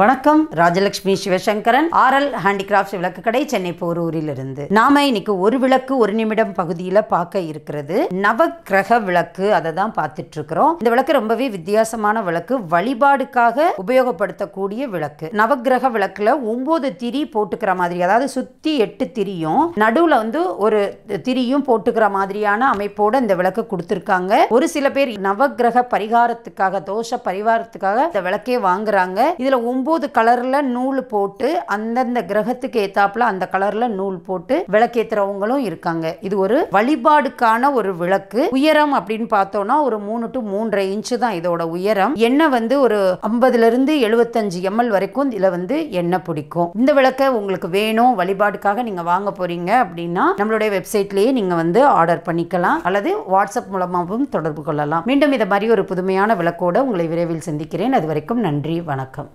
வணக்கம் Rajalakshmi Sivasankaran RL handicrafts விளக்கு கடை சென்னை இருந்து நாம இன்னைக்கு ஒரு விளக்கு ஒரு நிமிடம் பகுதியில் பார்க்க இருக்கிறது நவ கிரக விளக்கு அதை தான் பார்த்துட்டு இருக்கிறோம் இந்த விளக்கு ரொம்பவே வித்தியாசமான விளக்கு வழிபாடுக்காக உபயோகப்படுத்தக்கூடிய விளக்கு நவகிரக விளக்குல ஒன்பது திரி போட்டுக்கிற மாதிரி அதாவது சுத்தி எட்டு திரியும் நடுவில் வந்து ஒரு திரியும் போட்டுக்கிற மாதிரியான அமைப்போட இந்த விளக்கு கொடுத்துருக்காங்க ஒரு சில பேர் நவகிரக பரிகாரத்துக்காக தோஷ பரிகாரத்துக்காக இந்த விளக்கே வாங்குறாங்க இதுல ஒம்பது கலரில் நூல் போட்டு அந்தந்த கிரகத்துக்கு ஏத்தாப்புல அந்த கலரில் நூல் போட்டு விளக்கேற்றுறவங்களும் இருக்காங்க இது ஒரு வழிபாடுக்கான ஒரு விளக்கு உயரம் அப்படின்னு பார்த்தோம்னா ஒரு மூணு டு மூன்றரை இன்ச்சு தான் இதோட உயரம் எண்ணெய் வந்து ஒரு ஐம்பதுலேருந்து எழுபத்தஞ்சு எம்எல் வரைக்கும் இதில் வந்து எண்ணெய் பிடிக்கும் இந்த விளக்கை உங்களுக்கு வேணும் வழிபாடுக்காக நீங்கள் வாங்க போகிறீங்க அப்படின்னா நம்மளுடைய வெப்சைட்லேயே நீங்கள் வந்து ஆர்டர் பண்ணிக்கலாம் அல்லது வாட்ஸ்அப் மூலமாகவும் தொடர்பு கொள்ளலாம் மீண்டும் இதை மாதிரி ஒரு புதுமையான விளக்கோடு உங்களை விரைவில் சந்திக்கிறேன் அது வரைக்கும் நன்றி வணக்கம்